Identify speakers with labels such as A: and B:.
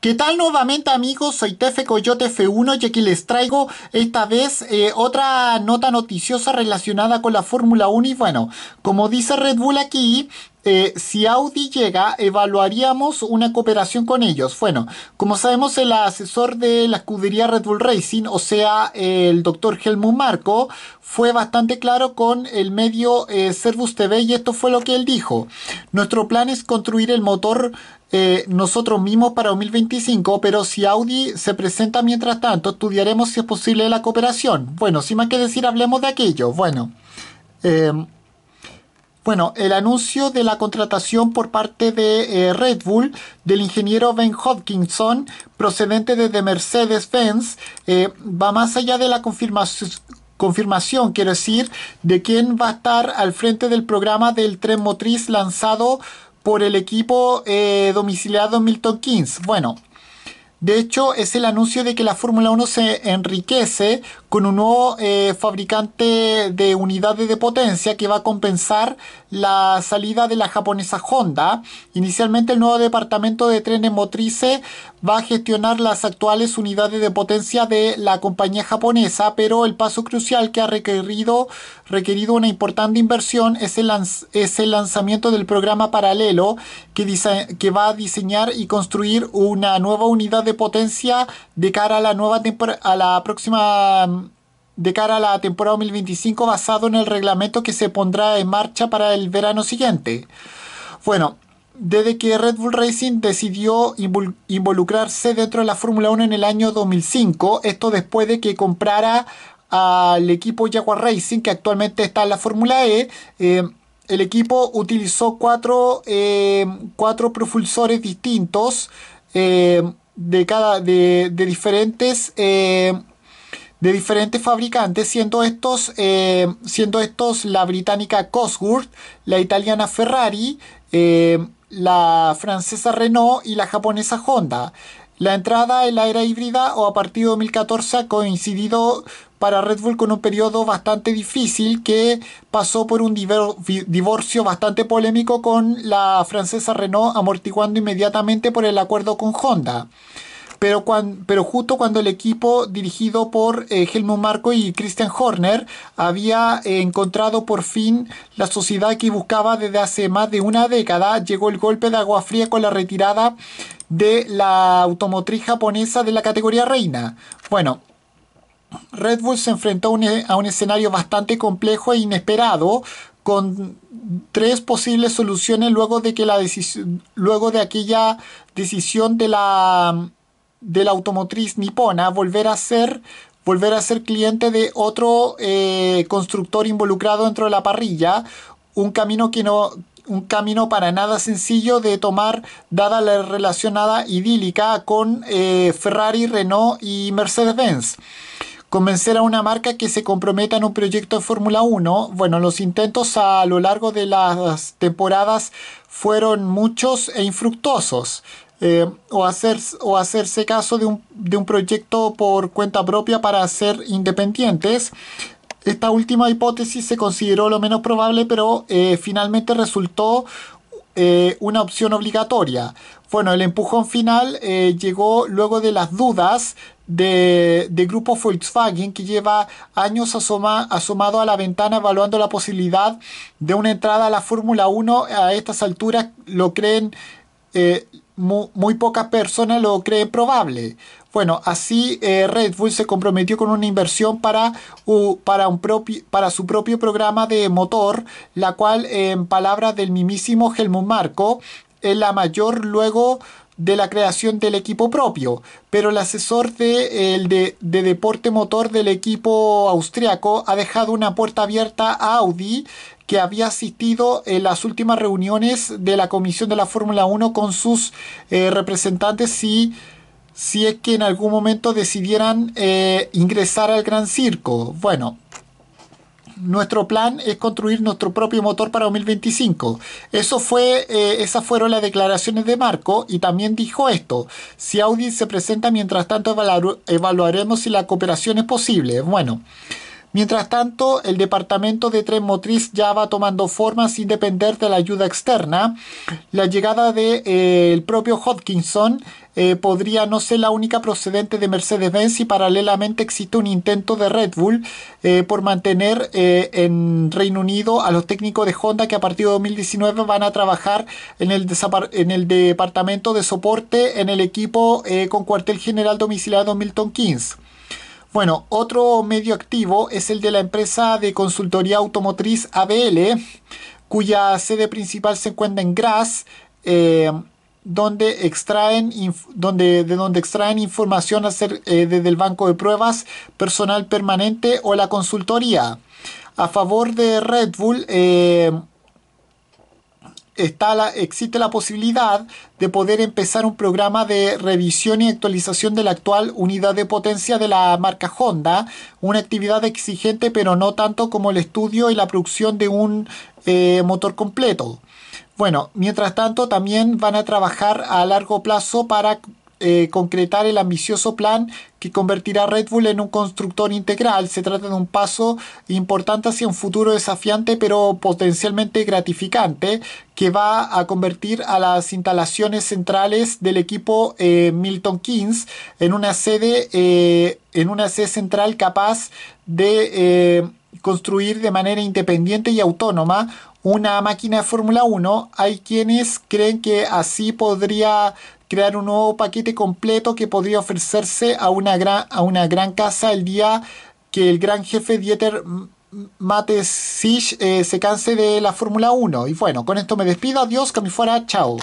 A: ¿Qué tal nuevamente amigos? Soy Tefe Coyote F1 y aquí les traigo esta vez eh, otra nota noticiosa relacionada con la Fórmula 1 y bueno, como dice Red Bull aquí, eh, si Audi llega, evaluaríamos una cooperación con ellos. Bueno, como sabemos, el asesor de la escudería Red Bull Racing, o sea, el doctor Helmut Marco, fue bastante claro con el medio eh, Servus TV y esto fue lo que él dijo. Nuestro plan es construir el motor eh, nosotros mismos para 2025, pero si Audi se presenta mientras tanto, estudiaremos si es posible la cooperación. Bueno, sin más que decir, hablemos de aquello. Bueno. Eh, bueno, el anuncio de la contratación por parte de eh, Red Bull del ingeniero Ben Hopkinson, procedente de Mercedes-Benz, eh, va más allá de la confirmación quiero decir, de quién va a estar al frente del programa del tren motriz lanzado por el equipo eh, domiciliado Milton Keynes. Bueno, de hecho, es el anuncio de que la Fórmula 1 se enriquece con un nuevo eh, fabricante de unidades de potencia que va a compensar la salida de la japonesa Honda. Inicialmente el nuevo departamento de trenes motrices va a gestionar las actuales unidades de potencia de la compañía japonesa, pero el paso crucial que ha requerido, requerido una importante inversión es el, es el lanzamiento del programa paralelo que, va a diseñar y construir una nueva unidad de potencia de cara a la, nueva a la próxima de cara a la temporada 2025 basado en el reglamento que se pondrá en marcha para el verano siguiente. Bueno, desde que Red Bull Racing decidió involucrarse dentro de la Fórmula 1 en el año 2005, esto después de que comprara al equipo Jaguar Racing que actualmente está en la Fórmula E. Eh, el equipo utilizó cuatro, eh, cuatro propulsores distintos eh, de, cada, de, diferentes de diferentes fabricantes, siendo estos, siendo estos la británica Cosworth, la italiana Ferrari, la francesa Renault y la japonesa Honda. La entrada en la era híbrida o a partir de 2014 ha coincidido para Red Bull con un periodo bastante difícil que pasó por un divorcio bastante polémico con la francesa Renault amortiguando inmediatamente por el acuerdo con Honda pero, cuando, pero justo cuando el equipo dirigido por eh, Helmut Marco y Christian Horner había eh, encontrado por fin la sociedad que buscaba desde hace más de una década, llegó el golpe de agua fría con la retirada de la automotriz japonesa de la categoría reina. Bueno, Red Bull se enfrentó a un e, escenario bastante complejo e inesperado con tres posibles soluciones luego de que la decisión luego de aquella decisión de la de la automotriz nipona volver a ser volver a ser cliente de otro eh, constructor involucrado dentro de la parrilla un camino que no un camino para nada sencillo de tomar dada la relacionada idílica con eh, Ferrari, Renault y Mercedes-Benz. Convencer a una marca que se comprometa en un proyecto de Fórmula 1. Bueno, los intentos a lo largo de las temporadas fueron muchos e infructuosos. Eh, o, o hacerse caso de un, de un proyecto por cuenta propia para ser independientes. Esta última hipótesis se consideró lo menos probable, pero eh, finalmente resultó eh, una opción obligatoria. Bueno, el empujón final llegó luego de las dudas de, grupo Volkswagen, que lleva años asomado a la ventana evaluando la posibilidad de una entrada a la Fórmula 1 a estas alturas, lo creen muy, pocas personas lo creen probable. Bueno, así eh, Red Bull se comprometió con una inversión para, para, un para su propio programa de motor, la cual, en palabras del mismísimo Helmut Marco, es la mayor luego de la creación del equipo propio, pero el asesor de, el de, de, deporte motor del equipo austriaco ha dejado una puerta abierta a Audi que había asistido en las últimas reuniones de la comisión de la Fórmula 1 con sus eh, representantes si, si es que en algún momento decidieran eh, ingresar al Gran Circo. Bueno, nuestro plan es construir nuestro propio motor para 2025. Eso fue, eh, esas fueron las declaraciones de Marco y también dijo esto, si Audi se presenta mientras tanto evaluaremos si la cooperación es posible. Bueno, Mientras tanto, el departamento de tren motriz ya va tomando forma sin depender de la ayuda externa. La llegada del de, eh, propio Hodgkinson eh, podría no ser la única procedente de Mercedes-Benz y paralelamente existe un intento de Red Bull eh, por mantener en Reino Unido a los técnicos de Honda que a partir de 2019 van a trabajar en el, en el departamento de soporte en el equipo con cuartel general domiciliado Milton Keynes. Bueno, otro medio activo es el de la empresa de consultoría automotriz ABL, cuya sede principal se encuentra en Graz. Eh, donde extraen donde, de donde extraen información eh, desde el banco de pruebas, personal permanente o la consultoría. A favor de Red Bull, eh, existe la posibilidad de poder empezar un programa de revisión y actualización de la actual unidad de potencia de la marca Honda, una actividad exigente pero no tanto como el estudio y la producción de un eh, motor completo. Bueno, mientras tanto también van a trabajar a largo plazo para eh, concretar el ambicioso plan que convertirá Red Bull en un constructor integral. Se trata de un paso importante hacia un futuro desafiante pero potencialmente gratificante que va a convertir a las instalaciones centrales del equipo eh, Milton Keynes en una sede, eh, en una sede central capaz de construir de manera independiente y autónoma una máquina de Fórmula 1. Hay quienes creen que así podría crear un nuevo paquete completo que podría ofrecerse a una gran, a una gran casa el día que el gran jefe Dieter mate eh, se canse de la Fórmula 1. Y bueno, con esto me despido. Adiós, que me fuera. Chao.